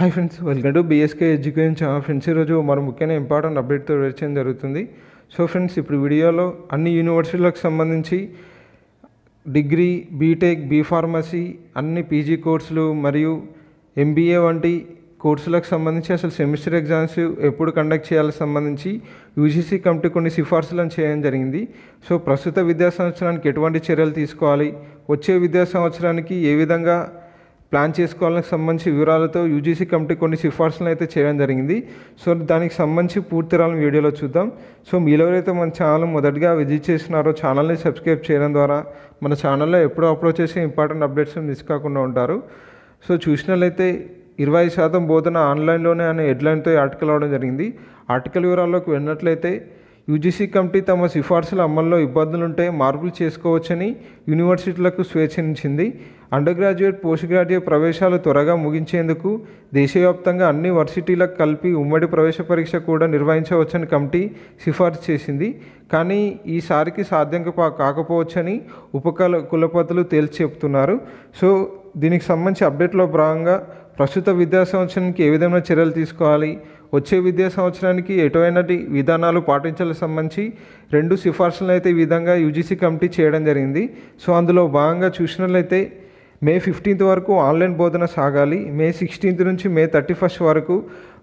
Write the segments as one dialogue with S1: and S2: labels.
S1: hi friends welcome to BSK education channel friends ఈరోజు మరో ముఖ్యమైన ఇంపార్టెంట్ అప్డేట్తో వచ్చేయడం జరుగుతుంది సో ఫ్రెండ్స్ ఇప్పుడు వీడియోలో అన్ని యూనివర్సిటీలకు సంబంధించి డిగ్రీ బీటెక్ బీఫార్మసీ అన్ని పీజీ కోర్సులు మరియు ఎంబీఏ వంటి కోర్సులకు సంబంధించి అసలు సెమిస్టర్ ఎగ్జామ్స్ ఎప్పుడు కండక్ట్ చేయాలి సంబంధించి యూజీసీ కమిటీ కొన్ని సిఫార్సులను చేయడం జరిగింది సో ప్రస్తుత విద్యా సంవత్సరానికి ఎటువంటి చర్యలు తీసుకోవాలి వచ్చే విద్యా సంవత్సరానికి ఏ విధంగా ప్లాన్ చేసుకోవాలకు సంబంధించి వివరాలతో యూజీసీ కమిటీ కొన్ని సిఫార్సులను అయితే చేయడం జరిగింది సో దానికి సంబంధించి పూర్తి పూర్తిరాలను వీడియోలో చూద్దాం సో మీలో ఎవరైతే మన ఛానల్ మొదటిగా విజిట్ చేస్తున్నారో ఛానల్ని సబ్స్క్రైబ్ చేయడం ద్వారా మన ఛానల్లో ఎప్పుడో అప్లోడ్ చేసే ఇంపార్టెంట్ అప్డేట్స్ మిస్ కాకుండా ఉంటారు సో చూసినట్లయితే ఇరవై శాతం బోధన ఆన్లైన్లోనే అనే హెడ్లైన్తో ఆర్టికల్ అవడం జరిగింది ఆర్టికల్ వివరాల్లోకి వెళ్ళినట్లయితే యూజీసీ కమిటీ తమ సిఫార్సుల అమల్లో ఇబ్బందులుంటే మార్పులు చేసుకోవచ్చని యూనివర్సిటీలకు స్వేచ్ఛనిచ్చింది అండర్ గ్రాడ్యుయేట్ పోస్ట్ గ్రాడ్యుయేట్ ప్రవేశాలు త్వరగా ముగించేందుకు దేశవ్యాప్తంగా అన్ని వర్సిటీలకు కలిపి ఉమ్మడి ప్రవేశ పరీక్ష కూడా నిర్వహించవచ్చని కమిటీ సిఫార్సు చేసింది కానీ ఈసారికి సాధ్యం కాకపోవచ్చని ఉపకల కులపతులు తేల్చి చెప్తున్నారు సో దీనికి సంబంధించి అప్డేట్లో భాగంగా ప్రస్తుత విద్యా సంవత్సరానికి ఏ విధమైన చర్యలు తీసుకోవాలి వచ్చే విద్యా సంవత్సరానికి ఎటువంటి విధానాలు పాటించాల సంబంధించి రెండు సిఫార్సులను అయితే ఈ విధంగా యూజీసీ కమిటీ చేయడం జరిగింది సో అందులో భాగంగా చూసినట్లయితే మే ఫిఫ్టీన్త్ వరకు ఆన్లైన్ బోధన సాగాలి మే సిక్స్టీన్త్ నుంచి మే థర్టీ ఫస్ట్ వరకు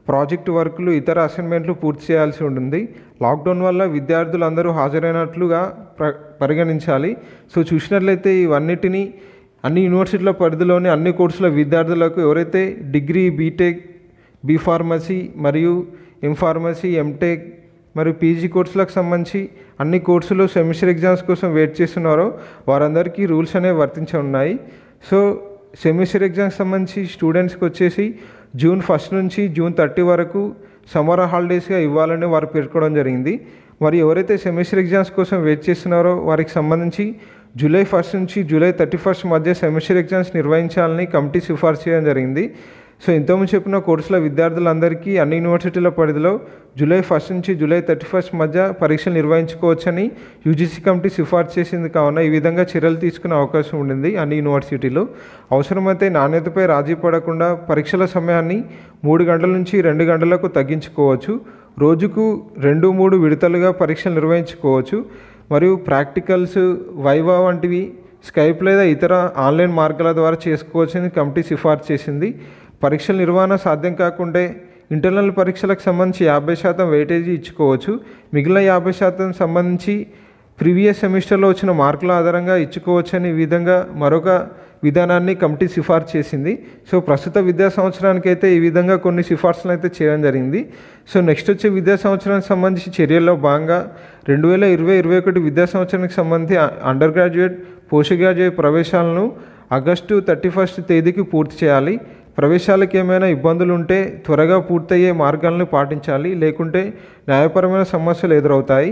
S1: ప్రాజెక్ట్ వర్క్లు ఇతర అసైన్మెంట్లు పూర్తి చేయాల్సి ఉంటుంది లాక్డౌన్ వల్ల విద్యార్థులు అందరూ హాజరైనట్లుగా పరిగణించాలి సో చూసినట్లయితే ఇవన్నిటినీ అన్ని యూనివర్సిటీల పరిధిలోని అన్ని కోర్సుల విద్యార్థులకు ఎవరైతే డిగ్రీ బీటెక్ బీఫార్మసీ మరియు ఎంఫార్మసీ ఎంటెక్ మరియు పీజీ కోర్సులకు సంబంధించి అన్ని కోర్సులు సెమిస్టర్ ఎగ్జామ్స్ కోసం వెయిట్ చేస్తున్నారో వారందరికీ రూల్స్ అనేవి వర్తించే ఉన్నాయి సో సెమిస్టర్ ఎగ్జామ్స్ సంబంధించి స్టూడెంట్స్కి వచ్చేసి జూన్ ఫస్ట్ నుంచి జూన్ థర్టీ వరకు సమ్మర్ హాలిడేస్గా ఇవ్వాలని వారు పేర్కొనడం జరిగింది మరి ఎవరైతే సెమిస్టర్ ఎగ్జామ్స్ కోసం వెయిట్ చేస్తున్నారో వారికి సంబంధించి జూలై ఫస్ట్ నుంచి జూలై థర్టీ ఫస్ట్ మధ్య సెమిస్టర్ ఎగ్జామ్స్ నిర్వహించాలని కమిటీ సిఫార్సు చేయడం జరిగింది సో ఇంతకుముందు చెప్పిన కోర్సుల విద్యార్థులందరికీ అన్ని యూనివర్సిటీల పరిధిలో జూలై ఫస్ట్ నుంచి జూలై థర్టీ ఫస్ట్ మధ్య పరీక్షలు నిర్వహించుకోవచ్చని యూజీసీ కమిటీ సిఫార్సు చేసింది కావున ఈ విధంగా చర్యలు తీసుకునే అవకాశం ఉండింది అన్ని యూనివర్సిటీలు అవసరమైతే నాణ్యతపై రాజీ పడకుండా పరీక్షల సమయాన్ని మూడు గంటల నుంచి రెండు గంటలకు తగ్గించుకోవచ్చు రోజుకు రెండు మూడు విడతలుగా పరీక్షలు నిర్వహించుకోవచ్చు మరియు ప్రాక్టికల్స్ వైవా వంటివి స్కైప్ లేదా ఇతర ఆన్లైన్ మార్గాల ద్వారా చేసుకోవచ్చని కమిటీ సిఫార్సు చేసింది పరీక్షల నిర్వహణ సాధ్యం కాకుండా ఇంటర్నల్ పరీక్షలకు సంబంధించి యాభై శాతం వెయిటేజీ ఇచ్చుకోవచ్చు మిగిలిన యాభై శాతం సంబంధించి ప్రీవియస్ సెమిస్టర్లో వచ్చిన మార్కుల ఆధారంగా ఇచ్చుకోవచ్చు అనే విధంగా మరొక విధానాన్ని కమిటీ సిఫార్సు చేసింది సో ప్రస్తుత విద్యా సంవత్సరానికి అయితే ఈ విధంగా కొన్ని సిఫార్సులు అయితే చేయడం జరిగింది సో నెక్స్ట్ వచ్చే విద్యా సంవత్సరానికి సంబంధించి చర్యల్లో భాగంగా రెండు వేల ఇరవై ఇరవై ఒకటి విద్యా సంవత్సరానికి సంబంధించి అండర్ గ్రాడ్యుయేట్ పోస్ట్ గ్రాడ్యుయేట్ ప్రవేశాలను ఆగస్టు థర్టీ ఫస్ట్ తేదీకి పూర్తి చేయాలి ప్రవేశాలకు ఏమైనా ఇబ్బందులు ఉంటే త్వరగా పూర్తయ్యే మార్గాలను పాటించాలి లేకుంటే న్యాయపరమైన సమస్యలు ఎదురవుతాయి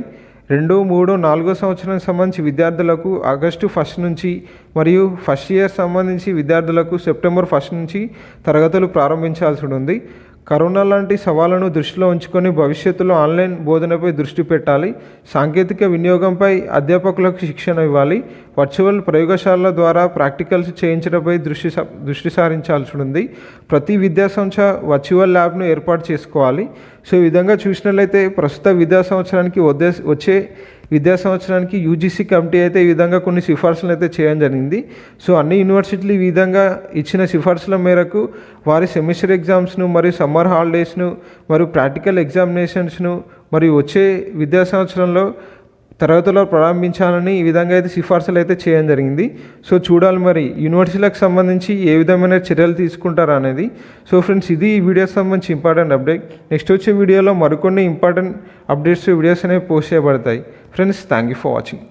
S1: రెండు మూడు నాలుగో సంవత్సరం సంబంధించి విద్యార్థులకు ఆగస్టు ఫస్ట్ నుంచి మరియు ఫస్ట్ ఇయర్ సంబంధించి విద్యార్థులకు సెప్టెంబర్ ఫస్ట్ నుంచి తరగతులు ప్రారంభించాల్సి ఉంది కరోనా లాంటి సవాళ్లను దృష్టిలో ఉంచుకొని భవిష్యత్తులో ఆన్లైన్ బోధనపై దృష్టి పెట్టాలి సాంకేతిక వినియోగంపై అధ్యాపకులకు శిక్షణ ఇవ్వాలి వర్చువల్ ప్రయోగశాలల ద్వారా ప్రాక్టికల్స్ చేయించడంపై దృష్టి దృష్టి సారించాల్సి ఉంది ప్రతి విద్యా సంస్థ వర్చువల్ ల్యాబ్ను ఏర్పాటు చేసుకోవాలి సో ఈ విధంగా చూసినట్లయితే ప్రస్తుత విద్యా సంవత్సరానికి వచ్చే విద్యా సంవత్సరానికి యూజీసీ కమిటీ అయితే ఈ విధంగా కొన్ని సిఫార్సులను అయితే చేయడం జరిగింది సో అన్ని యూనివర్సిటీలు ఈ విధంగా ఇచ్చిన సిఫార్సుల మేరకు వారి సెమిస్టర్ ఎగ్జామ్స్ను మరియు సమ్మర్ హాలిడేస్ను మరియు ప్రాక్టికల్ ఎగ్జామినేషన్స్ను మరియు వచ్చే విద్యా సంవత్సరంలో తరగతుల్లో ప్రారంభించాలని ఈ విధంగా అయితే సిఫార్సులు అయితే చేయడం జరిగింది సో చూడాలి మరి యూనివర్సిటీలకు సంబంధించి ఏ విధమైన చర్యలు తీసుకుంటారా అనేది సో ఫ్రెండ్స్ ఇది ఈ వీడియో సంబంధించి ఇంపార్టెంట్ అప్డేట్ నెక్స్ట్ వచ్చే వీడియోలో మరికొన్ని ఇంపార్టెంట్ అప్డేట్స్ వీడియోస్ అనేవి పోస్ట్ చేయబడతాయి friends thank you for watching